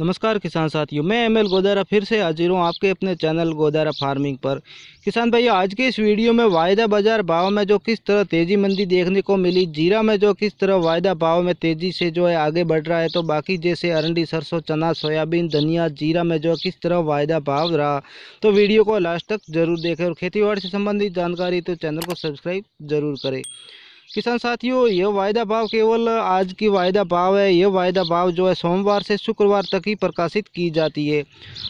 नमस्कार किसान साथियों मैं एम एल गोदारा फिर से हाजिर हूँ आपके अपने चैनल गोदारा फार्मिंग पर किसान भाइयों आज के इस वीडियो में वायदा बाजार भाव में जो किस तरह तेज़ी मंदी देखने को मिली जीरा में जो किस तरह वायदा भाव में तेज़ी से जो है आगे बढ़ रहा है तो बाकी जैसे अरंडी सरसों चना सोयाबीन धनिया जीरा में जो किस तरह वायदा भाव रहा तो वीडियो को लास्ट तक जरूर देखें और खेती से संबंधित जानकारी तो चैनल को सब्सक्राइब जरूर करें किसान साथियों यह वायदा भाव केवल आज की वायदा भाव है यह वायदा भाव जो है सोमवार से शुक्रवार तक ही प्रकाशित की जाती है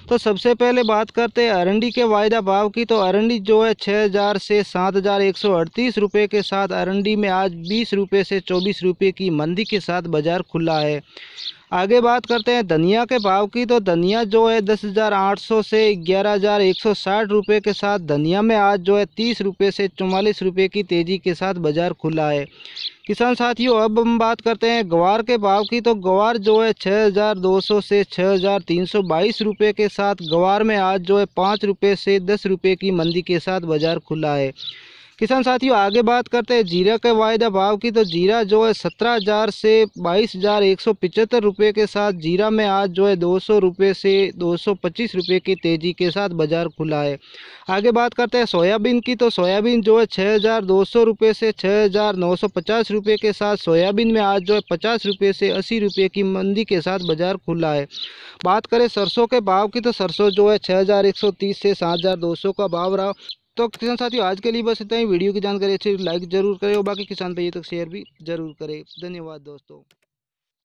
तो सबसे पहले बात करते हैं अरंडी के वायदा भाव की तो अरंडी जो है छः हज़ार से सात हज़ार एक सौ अड़तीस रुपये के साथ अरंडी में आज बीस रुपये से चौबीस रुपये की मंदी के साथ बाज़ार खुला है आगे बात करते हैं धनिया के भाव की तो धनिया जो है दस हज़ार आठ सौ से ग्यारह हज़ार एक सौ साठ रुपये के साथ धनिया में आज जो है तीस रुपये से चौवालीस रुपये की तेज़ी के साथ बाज़ार खुला है किसान साथियों अब हम बात करते हैं ग्वार के भाव की तो ग्वार जो है छः हज़ार दो सौ से छः हज़ार तीन सौ बाईस रुपये के साथ ग्वार में आज जो है पाँच रुपये से दस रुपये की मंदी के साथ बाज़ार खुला है किसान साथियों आगे बात करते हैं जीरा के वायदा भाव की तो जीरा जो है सत्रह हज़ार से बाईस हज़ार एक सौ पिचहत्तर रुपये के साथ जीरा में आज जो है दो सौ रुपये से दो सौ पच्चीस रुपये की तेज़ी के साथ बाज़ार खुला है आगे बात करते हैं सोयाबीन की तो सोयाबीन जो है छः हज़ार दो सौ रुपये से छः हज़ार नौ सौ पचास रुपये के साथ सोयाबीन में आज जो है पचास रुपये से अस्सी रुपये की मंदी के साथ बाज़ार खुला है बात करें सरसों के भाव की तो सरसों जो है छः हज़ार एक सौ तीस से सात हज़ार दो सौ का भाव रहा तो किसान साथियों आज के लिए बस इतना ही वीडियो की जानकारी अच्छी लाइक जरूर करें और बाकी किसान भाइयों तक शेयर भी जरूर करें धन्यवाद दोस्तों